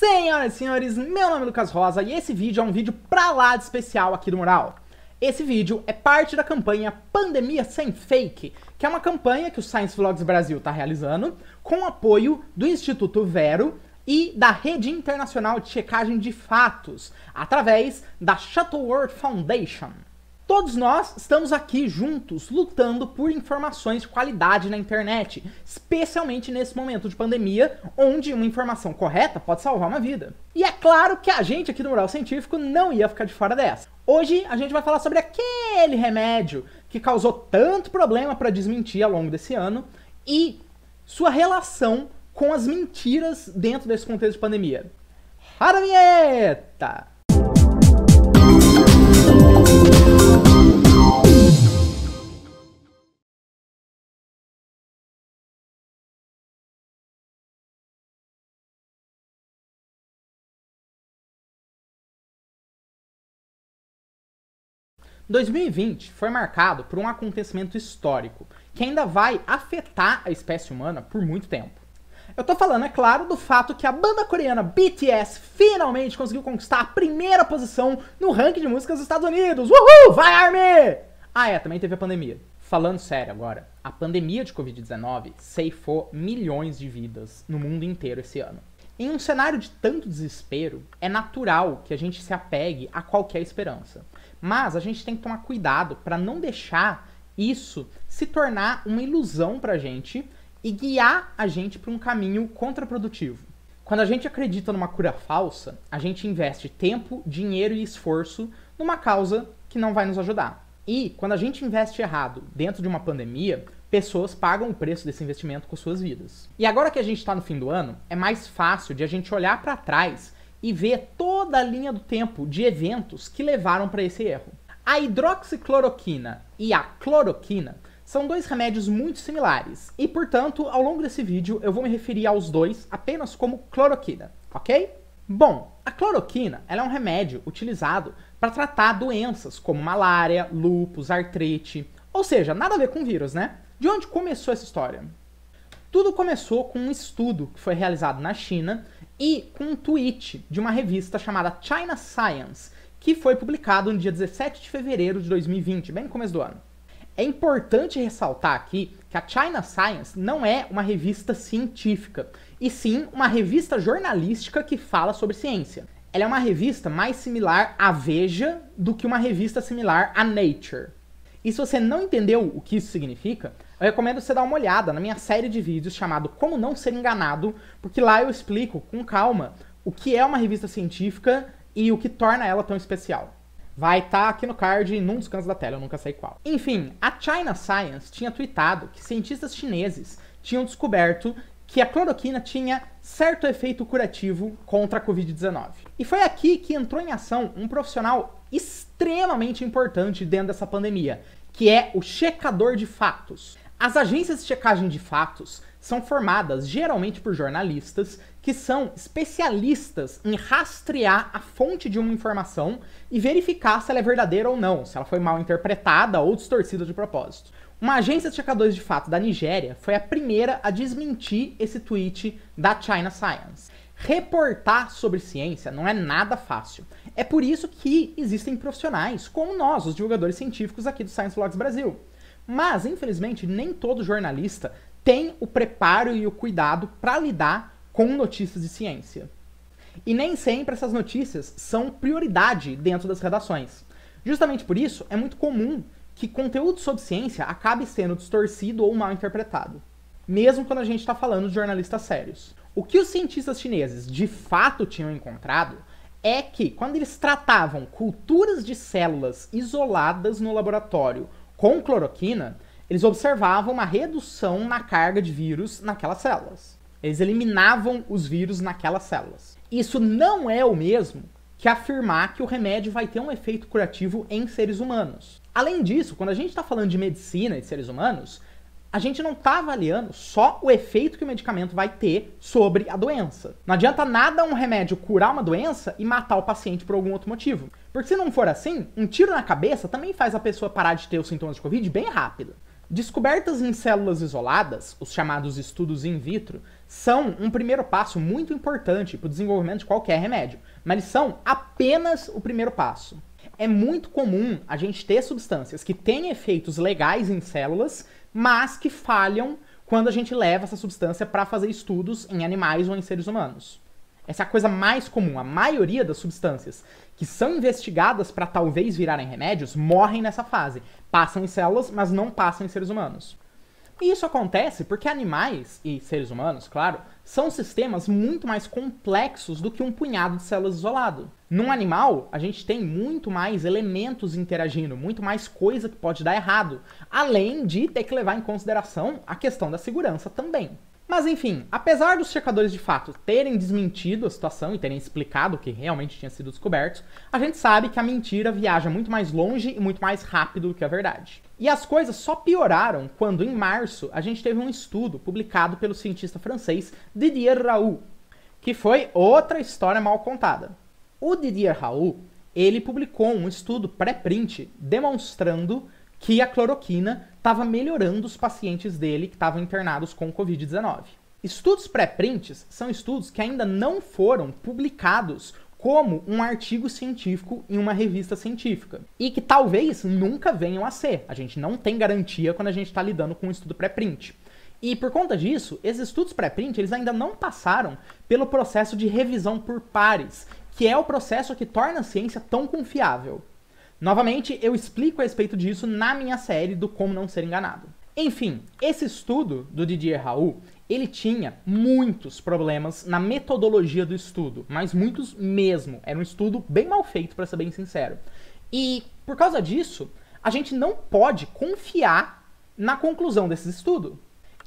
Senhoras e senhores, meu nome é Lucas Rosa e esse vídeo é um vídeo pra lá de especial aqui do Mural. Esse vídeo é parte da campanha Pandemia Sem Fake, que é uma campanha que o Science Vlogs Brasil está realizando com apoio do Instituto Vero e da Rede Internacional de Checagem de Fatos, através da Shuttleworth Foundation. Todos nós estamos aqui juntos lutando por informações de qualidade na internet, especialmente nesse momento de pandemia, onde uma informação correta pode salvar uma vida. E é claro que a gente aqui do Mural Científico não ia ficar de fora dessa. Hoje a gente vai falar sobre aquele remédio que causou tanto problema para desmentir ao longo desse ano e sua relação com as mentiras dentro desse contexto de pandemia. Rara vinheta! 2020 foi marcado por um acontecimento histórico que ainda vai afetar a espécie humana por muito tempo. Eu tô falando, é claro, do fato que a banda coreana BTS finalmente conseguiu conquistar a primeira posição no ranking de músicas dos Estados Unidos. Uhul! Vai, Army! Ah, é, também teve a pandemia. Falando sério agora, a pandemia de Covid-19 ceifou milhões de vidas no mundo inteiro esse ano. Em um cenário de tanto desespero, é natural que a gente se apegue a qualquer esperança. Mas a gente tem que tomar cuidado para não deixar isso se tornar uma ilusão para a gente e guiar a gente para um caminho contraprodutivo. Quando a gente acredita numa cura falsa, a gente investe tempo, dinheiro e esforço numa causa que não vai nos ajudar. E quando a gente investe errado dentro de uma pandemia, pessoas pagam o preço desse investimento com suas vidas. E agora que a gente está no fim do ano, é mais fácil de a gente olhar para trás e ver toda a linha do tempo de eventos que levaram para esse erro. A hidroxicloroquina e a cloroquina são dois remédios muito similares e, portanto, ao longo desse vídeo eu vou me referir aos dois apenas como cloroquina, ok? Bom, a cloroquina é um remédio utilizado para tratar doenças como malária, lúpus, artrite, ou seja, nada a ver com vírus, né? De onde começou essa história? Tudo começou com um estudo que foi realizado na China e com um tweet de uma revista chamada China Science, que foi publicado no dia 17 de fevereiro de 2020, bem no começo do ano. É importante ressaltar aqui que a China Science não é uma revista científica, e sim uma revista jornalística que fala sobre ciência. Ela é uma revista mais similar à Veja do que uma revista similar à Nature. E se você não entendeu o que isso significa, eu recomendo você dar uma olhada na minha série de vídeos chamado Como Não Ser Enganado, porque lá eu explico com calma o que é uma revista científica e o que torna ela tão especial. Vai estar tá aqui no card e num dos cantos da tela, eu nunca sei qual. Enfim, a China Science tinha tweetado que cientistas chineses tinham descoberto que a cloroquina tinha certo efeito curativo contra a Covid-19. E foi aqui que entrou em ação um profissional extremamente importante dentro dessa pandemia, que é o checador de fatos. As agências de checagem de fatos são formadas geralmente por jornalistas que são especialistas em rastrear a fonte de uma informação e verificar se ela é verdadeira ou não, se ela foi mal interpretada ou distorcida de propósito. Uma agência de checadores de fato da Nigéria foi a primeira a desmentir esse tweet da China Science. Reportar sobre ciência não é nada fácil. É por isso que existem profissionais como nós, os divulgadores científicos aqui do Science Blogs Brasil. Mas, infelizmente, nem todo jornalista tem o preparo e o cuidado para lidar com notícias de ciência. E nem sempre essas notícias são prioridade dentro das redações. Justamente por isso, é muito comum que conteúdo sobre ciência acabe sendo distorcido ou mal interpretado, mesmo quando a gente está falando de jornalistas sérios. O que os cientistas chineses de fato tinham encontrado é que, quando eles tratavam culturas de células isoladas no laboratório com cloroquina, eles observavam uma redução na carga de vírus naquelas células. Eles eliminavam os vírus naquelas células. Isso não é o mesmo que afirmar que o remédio vai ter um efeito curativo em seres humanos. Além disso, quando a gente está falando de medicina e seres humanos, a gente não está avaliando só o efeito que o medicamento vai ter sobre a doença. Não adianta nada um remédio curar uma doença e matar o paciente por algum outro motivo. Porque se não for assim, um tiro na cabeça também faz a pessoa parar de ter os sintomas de Covid bem rápido. Descobertas em células isoladas, os chamados estudos in vitro, são um primeiro passo muito importante para o desenvolvimento de qualquer remédio, mas eles são apenas o primeiro passo. É muito comum a gente ter substâncias que têm efeitos legais em células mas que falham quando a gente leva essa substância para fazer estudos em animais ou em seres humanos. Essa é a coisa mais comum. A maioria das substâncias que são investigadas para talvez virarem remédios morrem nessa fase. Passam em células, mas não passam em seres humanos. E isso acontece porque animais e seres humanos, claro, são sistemas muito mais complexos do que um punhado de células isolado. Num animal, a gente tem muito mais elementos interagindo, muito mais coisa que pode dar errado, além de ter que levar em consideração a questão da segurança também. Mas enfim, apesar dos cercadores de fato terem desmentido a situação e terem explicado o que realmente tinha sido descoberto, a gente sabe que a mentira viaja muito mais longe e muito mais rápido do que a verdade. E as coisas só pioraram quando, em março, a gente teve um estudo publicado pelo cientista francês Didier Raoult, que foi outra história mal contada. O Didier Raoult, ele publicou um estudo pré-print demonstrando que a cloroquina estava melhorando os pacientes dele que estavam internados com Covid-19. Estudos pré-prints são estudos que ainda não foram publicados como um artigo científico em uma revista científica. E que talvez nunca venham a ser. A gente não tem garantia quando a gente está lidando com um estudo pré-print. E por conta disso, esses estudos pré-print eles ainda não passaram pelo processo de revisão por pares, que é o processo que torna a ciência tão confiável. Novamente, eu explico a respeito disso na minha série do Como Não Ser Enganado. Enfim, esse estudo do Didier Raul, ele tinha muitos problemas na metodologia do estudo, mas muitos mesmo. Era um estudo bem mal feito, para ser bem sincero. E por causa disso, a gente não pode confiar na conclusão desse estudo.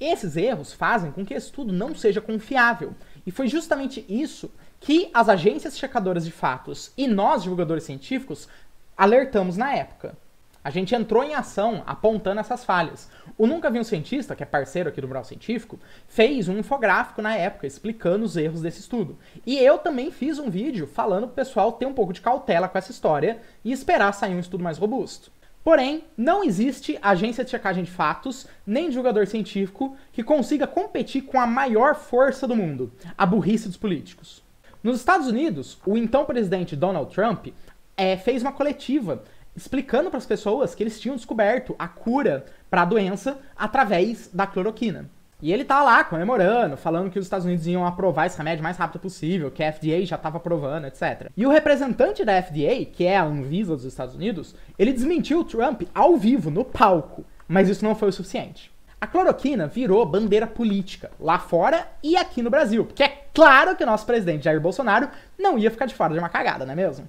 Esses erros fazem com que esse estudo não seja confiável. E foi justamente isso que as agências checadoras de fatos e nós, divulgadores científicos, alertamos na época. A gente entrou em ação apontando essas falhas. O Nunca Vi um Cientista, que é parceiro aqui do Mural Científico, fez um infográfico na época explicando os erros desse estudo. E eu também fiz um vídeo falando pro pessoal ter um pouco de cautela com essa história e esperar sair um estudo mais robusto. Porém, não existe agência de checagem de fatos, nem julgador científico que consiga competir com a maior força do mundo, a burrice dos políticos. Nos Estados Unidos, o então presidente Donald Trump é, fez uma coletiva explicando para as pessoas que eles tinham descoberto a cura para a doença através da cloroquina. E ele tá lá comemorando, falando que os Estados Unidos iam aprovar esse remédio o mais rápido possível, que a FDA já estava aprovando, etc. E o representante da FDA, que é a Anvisa dos Estados Unidos, ele desmentiu o Trump ao vivo, no palco. Mas isso não foi o suficiente. A cloroquina virou bandeira política lá fora e aqui no Brasil, porque é claro que o nosso presidente Jair Bolsonaro não ia ficar de fora de uma cagada, não é mesmo?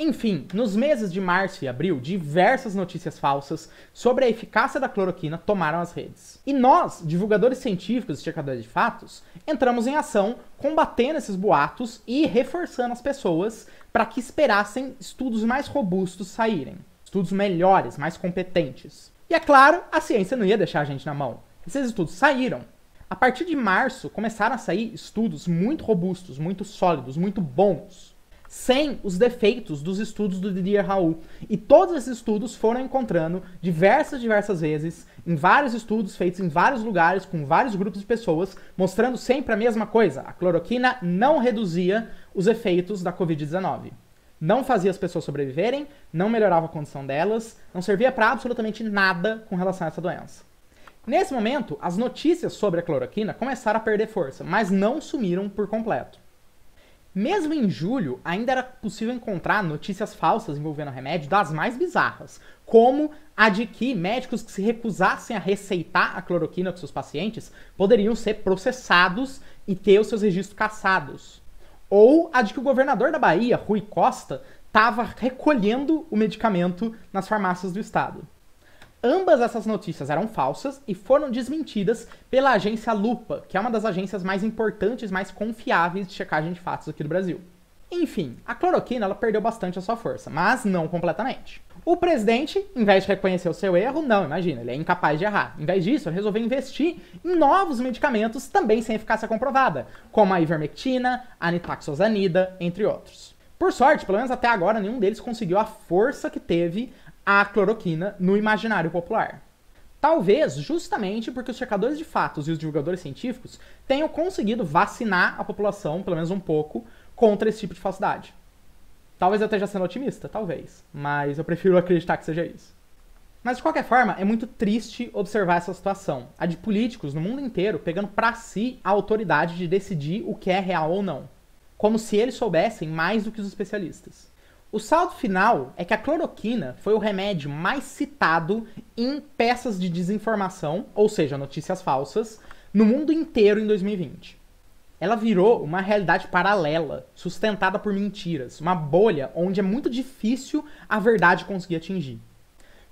Enfim, nos meses de março e abril, diversas notícias falsas sobre a eficácia da cloroquina tomaram as redes. E nós, divulgadores científicos e checadores de fatos, entramos em ação combatendo esses boatos e reforçando as pessoas para que esperassem estudos mais robustos saírem, estudos melhores, mais competentes. E é claro, a ciência não ia deixar a gente na mão. Esses estudos saíram. A partir de março, começaram a sair estudos muito robustos, muito sólidos, muito bons sem os defeitos dos estudos do Didier Raul. E todos esses estudos foram encontrando diversas, diversas vezes, em vários estudos feitos em vários lugares, com vários grupos de pessoas, mostrando sempre a mesma coisa. A cloroquina não reduzia os efeitos da Covid-19. Não fazia as pessoas sobreviverem, não melhorava a condição delas, não servia para absolutamente nada com relação a essa doença. Nesse momento, as notícias sobre a cloroquina começaram a perder força, mas não sumiram por completo. Mesmo em julho, ainda era possível encontrar notícias falsas envolvendo o remédio das mais bizarras, como a de que médicos que se recusassem a receitar a cloroquina com seus pacientes poderiam ser processados e ter os seus registros cassados. Ou a de que o governador da Bahia, Rui Costa, estava recolhendo o medicamento nas farmácias do estado. Ambas essas notícias eram falsas e foram desmentidas pela agência Lupa, que é uma das agências mais importantes, mais confiáveis de checagem de fatos aqui do Brasil. Enfim, a cloroquina ela perdeu bastante a sua força, mas não completamente. O presidente, em vez de reconhecer o seu erro, não, imagina, ele é incapaz de errar. Em vez disso, ele resolveu investir em novos medicamentos também sem eficácia comprovada, como a ivermectina, a nitaxosanida, entre outros. Por sorte, pelo menos até agora, nenhum deles conseguiu a força que teve a cloroquina no imaginário popular. Talvez justamente porque os checadores de fatos e os divulgadores científicos tenham conseguido vacinar a população, pelo menos um pouco, contra esse tipo de falsidade. Talvez eu esteja sendo otimista, talvez, mas eu prefiro acreditar que seja isso. Mas de qualquer forma, é muito triste observar essa situação, a de políticos no mundo inteiro pegando para si a autoridade de decidir o que é real ou não, como se eles soubessem mais do que os especialistas. O saldo final é que a cloroquina foi o remédio mais citado em peças de desinformação, ou seja, notícias falsas, no mundo inteiro em 2020. Ela virou uma realidade paralela, sustentada por mentiras, uma bolha onde é muito difícil a verdade conseguir atingir.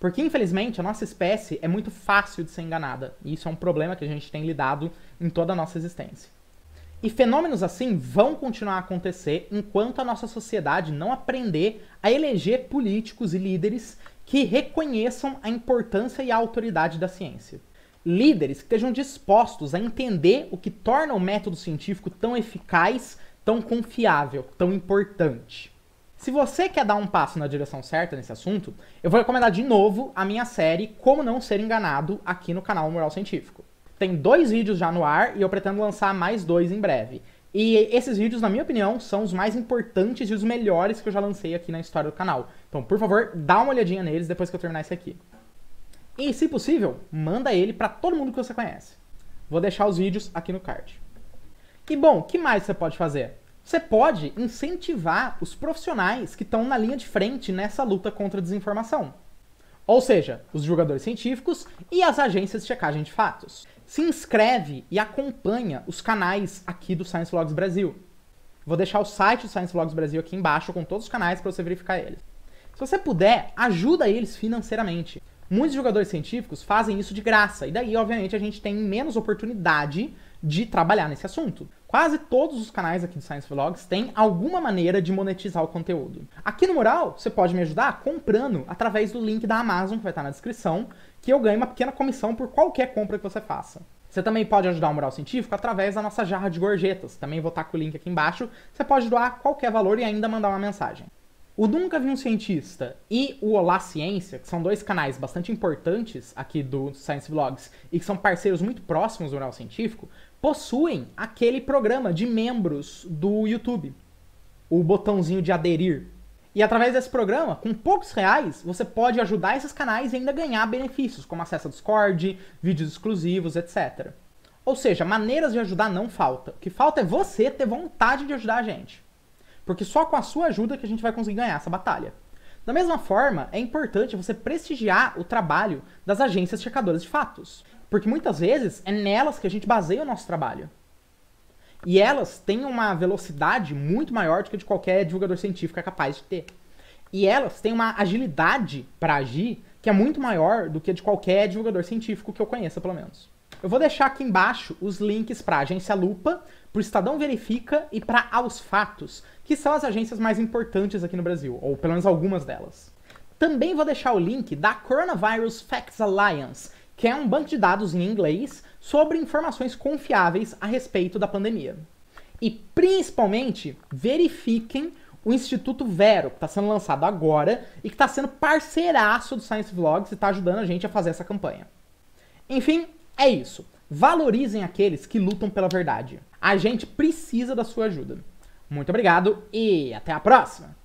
Porque, infelizmente, a nossa espécie é muito fácil de ser enganada, e isso é um problema que a gente tem lidado em toda a nossa existência. E fenômenos assim vão continuar a acontecer enquanto a nossa sociedade não aprender a eleger políticos e líderes que reconheçam a importância e a autoridade da ciência. Líderes que estejam dispostos a entender o que torna o método científico tão eficaz, tão confiável, tão importante. Se você quer dar um passo na direção certa nesse assunto, eu vou recomendar de novo a minha série Como Não Ser Enganado aqui no canal Moral Científico tem dois vídeos já no ar e eu pretendo lançar mais dois em breve. E esses vídeos, na minha opinião, são os mais importantes e os melhores que eu já lancei aqui na história do canal. Então, por favor, dá uma olhadinha neles depois que eu terminar esse aqui. E, se possível, manda ele para todo mundo que você conhece. Vou deixar os vídeos aqui no card. E, bom, o que mais você pode fazer? Você pode incentivar os profissionais que estão na linha de frente nessa luta contra a desinformação ou seja, os julgadores científicos e as agências de checagem de fatos. Se inscreve e acompanha os canais aqui do Science Logs Brasil. Vou deixar o site do Science Logs Brasil aqui embaixo com todos os canais para você verificar eles. Se você puder, ajuda eles financeiramente. Muitos jogadores científicos fazem isso de graça, e daí, obviamente, a gente tem menos oportunidade de trabalhar nesse assunto. Quase todos os canais aqui do Science Vlogs têm alguma maneira de monetizar o conteúdo. Aqui no Mural, você pode me ajudar comprando através do link da Amazon, que vai estar na descrição, que eu ganho uma pequena comissão por qualquer compra que você faça. Você também pode ajudar o Mural Científico através da nossa jarra de gorjetas. Também vou estar com o link aqui embaixo. Você pode doar qualquer valor e ainda mandar uma mensagem. O Nunca Vi um Cientista e o Olá Ciência, que são dois canais bastante importantes aqui do Science Vlogs e que são parceiros muito próximos do Mural Científico, possuem aquele programa de membros do YouTube, o botãozinho de aderir. E através desse programa, com poucos reais, você pode ajudar esses canais e ainda ganhar benefícios, como acesso a Discord, vídeos exclusivos, etc. Ou seja, maneiras de ajudar não falta. O que falta é você ter vontade de ajudar a gente. Porque só com a sua ajuda que a gente vai conseguir ganhar essa batalha. Da mesma forma, é importante você prestigiar o trabalho das agências checadoras de fatos. Porque muitas vezes é nelas que a gente baseia o nosso trabalho. E elas têm uma velocidade muito maior do que de qualquer divulgador científico é capaz de ter. E elas têm uma agilidade para agir que é muito maior do que de qualquer divulgador científico que eu conheça, pelo menos. Eu vou deixar aqui embaixo os links para a agência Lupa, para o Estadão Verifica e para Aos Fatos, que são as agências mais importantes aqui no Brasil, ou pelo menos algumas delas. Também vou deixar o link da Coronavirus Facts Alliance, que é um banco de dados em inglês sobre informações confiáveis a respeito da pandemia. E principalmente, verifiquem o Instituto Vero, que está sendo lançado agora e que está sendo parceiraço do Science Vlogs e está ajudando a gente a fazer essa campanha. Enfim, é isso. Valorizem aqueles que lutam pela verdade. A gente precisa da sua ajuda. Muito obrigado e até a próxima!